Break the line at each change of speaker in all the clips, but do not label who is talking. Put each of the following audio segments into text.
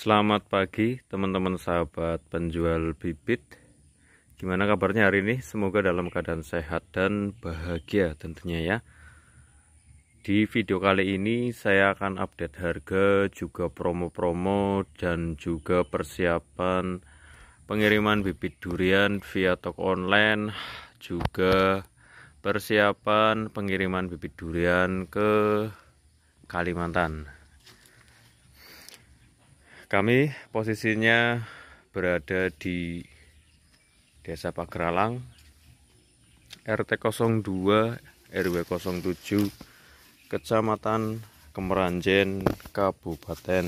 Selamat pagi teman-teman sahabat penjual bibit Gimana kabarnya hari ini? Semoga dalam keadaan sehat dan bahagia tentunya ya Di video kali ini saya akan update harga juga promo-promo dan juga persiapan pengiriman bibit durian via toko online Juga persiapan pengiriman bibit durian ke Kalimantan kami posisinya berada di Desa Pageralang, RT 02 RW 07 Kecamatan Kemeranjen Kabupaten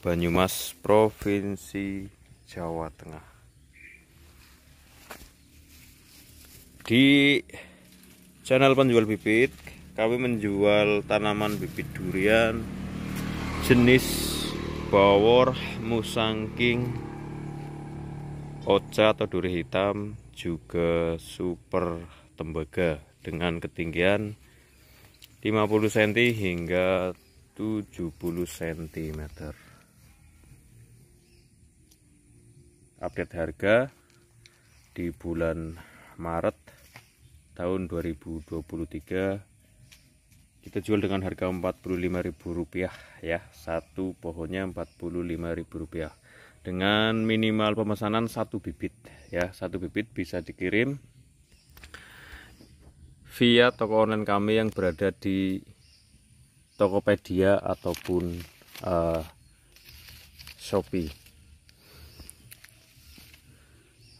Banyumas Provinsi Jawa Tengah. Di channel penjual bibit, kami menjual tanaman bibit durian jenis bawor, musangking, oca atau duri hitam juga super tembaga dengan ketinggian 50 cm hingga 70 cm update harga di bulan Maret tahun 2023 kita jual dengan harga Rp45.000 ya satu pohonnya Rp45.000 dengan minimal pemesanan satu bibit ya satu bibit bisa dikirim via toko online kami yang berada di Tokopedia ataupun uh, Shopee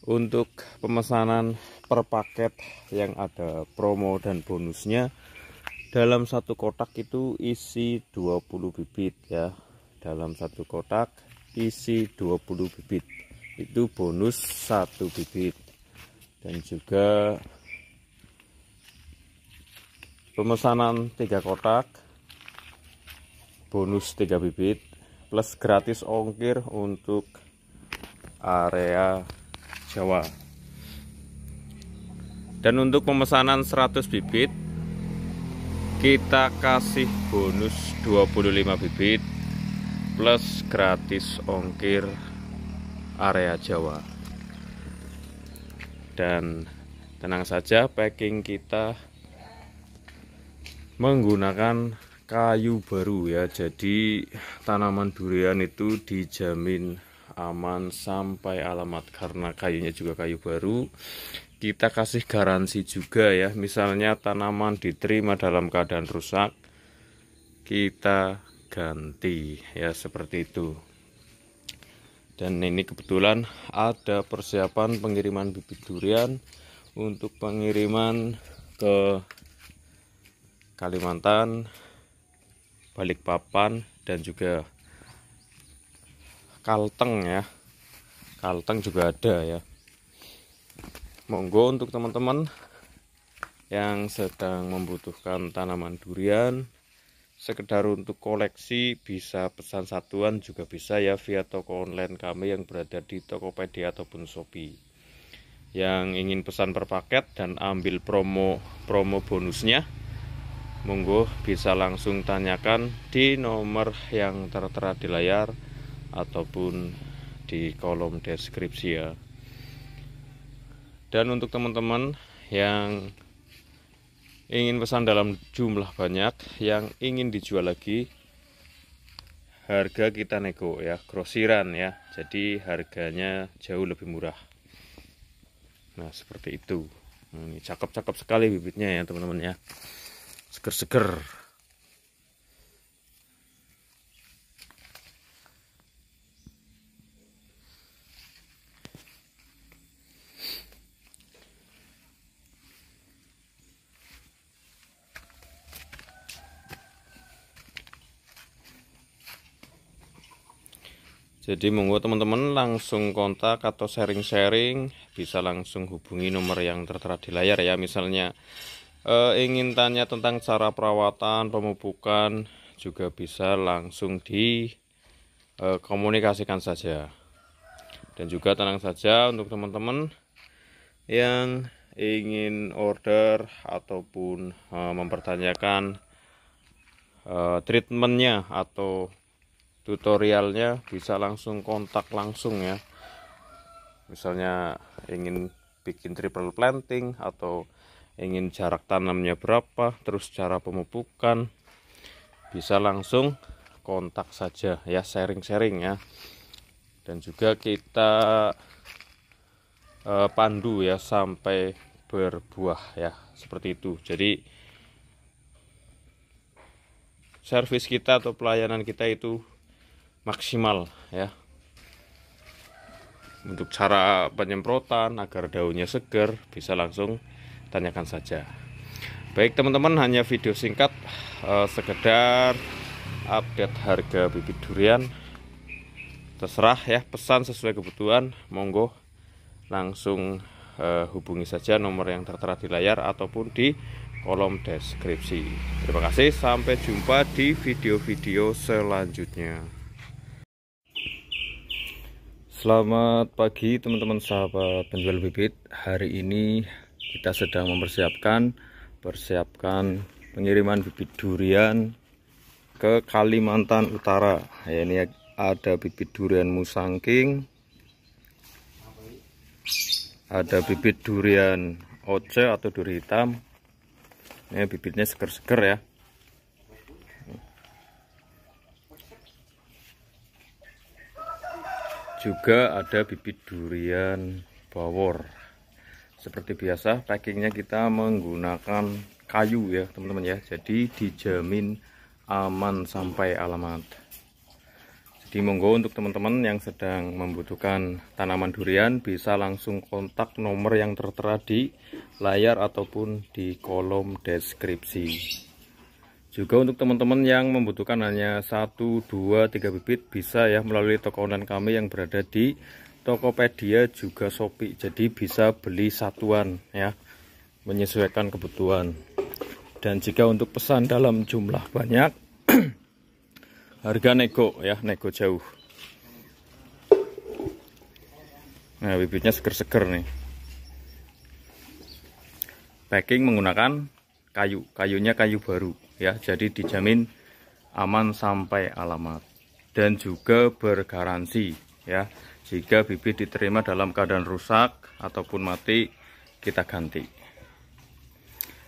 untuk pemesanan per paket yang ada promo dan bonusnya dalam satu kotak itu isi 20 bibit ya dalam satu kotak isi 20 bibit itu bonus satu bibit dan juga pemesanan tiga kotak bonus tiga bibit plus gratis ongkir untuk area Jawa dan untuk pemesanan 100 bibit kita kasih bonus 25 bibit plus gratis ongkir area Jawa dan tenang saja packing kita menggunakan kayu baru ya jadi tanaman durian itu dijamin aman sampai alamat karena kayunya juga kayu baru kita kasih garansi juga ya misalnya tanaman diterima dalam keadaan rusak kita ganti ya seperti itu dan ini kebetulan ada persiapan pengiriman bibit durian untuk pengiriman ke Kalimantan Balikpapan dan juga Kalteng ya Kalteng juga ada ya monggo untuk teman-teman yang sedang membutuhkan tanaman durian sekedar untuk koleksi bisa pesan satuan juga bisa ya via toko online kami yang berada di Tokopedia ataupun Shopee yang ingin pesan per paket dan ambil promo promo bonusnya monggo bisa langsung tanyakan di nomor yang tertera di layar ataupun di kolom deskripsi ya dan untuk teman-teman yang ingin pesan dalam jumlah banyak yang ingin dijual lagi harga kita nego ya grosiran ya jadi harganya jauh lebih murah nah seperti itu ini cakep-cakep sekali bibitnya ya teman-teman ya seger-seger Jadi monggo teman-teman langsung kontak atau sharing-sharing bisa langsung hubungi nomor yang tertera di layar ya misalnya e, ingin tanya tentang cara perawatan pemupukan juga bisa langsung di e, komunikasikan saja dan juga tenang saja untuk teman-teman yang ingin order ataupun e, mempertanyakan e, treatmentnya atau tutorialnya bisa langsung kontak langsung ya misalnya ingin bikin triple planting atau ingin jarak tanamnya berapa terus cara pemupukan bisa langsung kontak saja ya sharing-sharing ya dan juga kita eh, pandu ya sampai berbuah ya seperti itu jadi servis kita atau pelayanan kita itu maksimal ya untuk cara penyemprotan agar daunnya segar bisa langsung tanyakan saja baik teman-teman hanya video singkat eh, sekedar update harga bibit durian terserah ya pesan sesuai kebutuhan monggo langsung eh, hubungi saja nomor yang tertera di layar ataupun di kolom deskripsi terima kasih sampai jumpa di video-video selanjutnya Selamat pagi teman-teman sahabat penjual bibit Hari ini kita sedang mempersiapkan Persiapkan pengiriman bibit durian ke Kalimantan Utara ya, Ini ada bibit durian musangking Ada bibit durian oce atau duri hitam Ini bibitnya seger-seger ya juga ada bibit durian bawor seperti biasa packingnya kita menggunakan kayu ya teman-teman ya jadi dijamin aman sampai alamat jadi monggo untuk teman-teman yang sedang membutuhkan tanaman durian bisa langsung kontak nomor yang tertera di layar ataupun di kolom deskripsi juga untuk teman-teman yang membutuhkan hanya 1, 2, 3 bibit bisa ya melalui toko online kami yang berada di Tokopedia juga Shopee jadi bisa beli satuan ya menyesuaikan kebutuhan dan jika untuk pesan dalam jumlah banyak harga nego ya nego jauh nah bibitnya seger-seger nih packing menggunakan kayu kayunya kayu baru ya jadi dijamin aman sampai alamat dan juga bergaransi ya jika bibit diterima dalam keadaan rusak ataupun mati kita ganti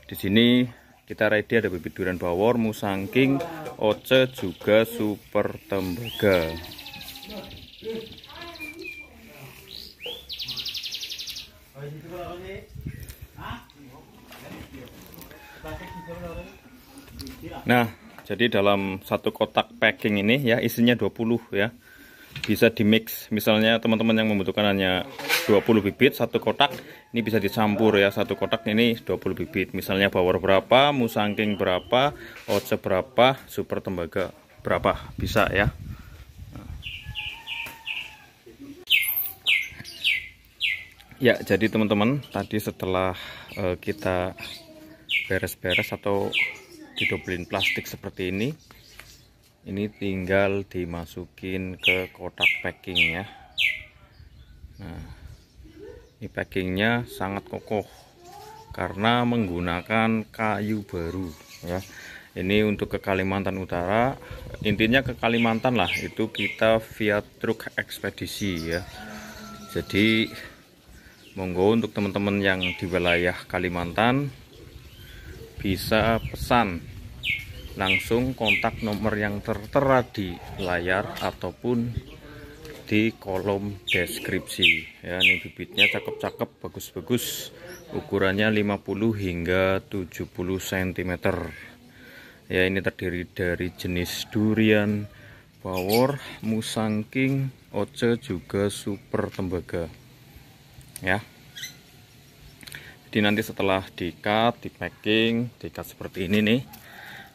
di sini kita ready ada bibit durian bawor musangking oce juga super tembaga Nah, jadi dalam satu kotak packing ini ya isinya 20 ya. Bisa dimix. Misalnya teman-teman yang membutuhkan hanya 20 bibit satu kotak, ini bisa dicampur ya satu kotak ini 20 bibit. Misalnya bawor berapa, musangking berapa, oce berapa, super tembaga berapa, bisa ya. Ya, jadi teman-teman, tadi setelah uh, kita beres-beres atau didobelin plastik seperti ini ini tinggal dimasukin ke kotak packing ya nah ini packingnya sangat kokoh karena menggunakan kayu baru ya ini untuk ke Kalimantan Utara intinya ke Kalimantan lah itu kita via truk ekspedisi ya jadi monggo untuk teman-teman yang di wilayah Kalimantan bisa pesan langsung kontak nomor yang tertera di layar ataupun di kolom deskripsi ya ini bibitnya cakep-cakep bagus-bagus ukurannya 50 hingga 70 cm ya ini terdiri dari jenis durian bawor musangking oce juga super tembaga ya jadi nanti setelah di cut di packing di cut seperti ini nih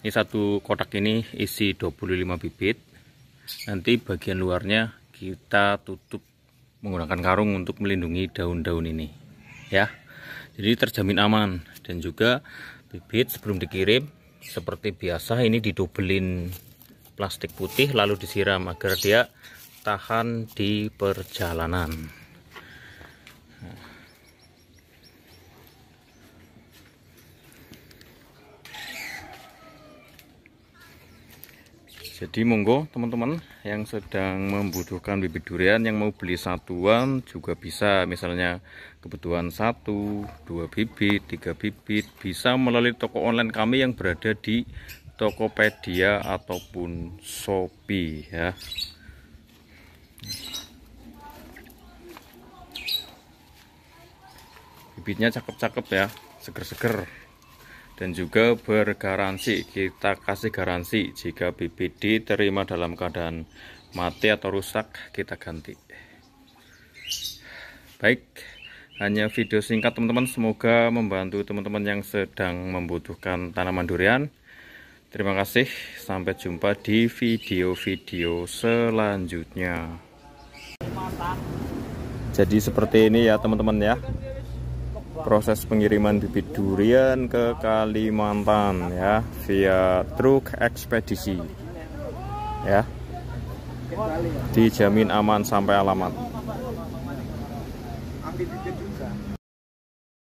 ini satu kotak ini isi 25 bibit nanti bagian luarnya kita tutup menggunakan karung untuk melindungi daun-daun ini ya jadi terjamin aman dan juga bibit sebelum dikirim seperti biasa ini didobelin plastik putih lalu disiram agar dia tahan di perjalanan jadi monggo teman-teman yang sedang membutuhkan bibit durian yang mau beli satuan juga bisa misalnya kebutuhan satu dua bibit tiga bibit bisa melalui toko online kami yang berada di Tokopedia ataupun Shopee ya bibitnya cakep-cakep ya seger-seger dan juga bergaransi kita kasih garansi jika bibit terima dalam keadaan mati atau rusak kita ganti baik hanya video singkat teman-teman semoga membantu teman-teman yang sedang membutuhkan tanaman durian terima kasih sampai jumpa di video-video selanjutnya jadi seperti ini ya teman-teman ya proses pengiriman bibit durian ke Kalimantan ya via truk ekspedisi ya dijamin aman sampai alamat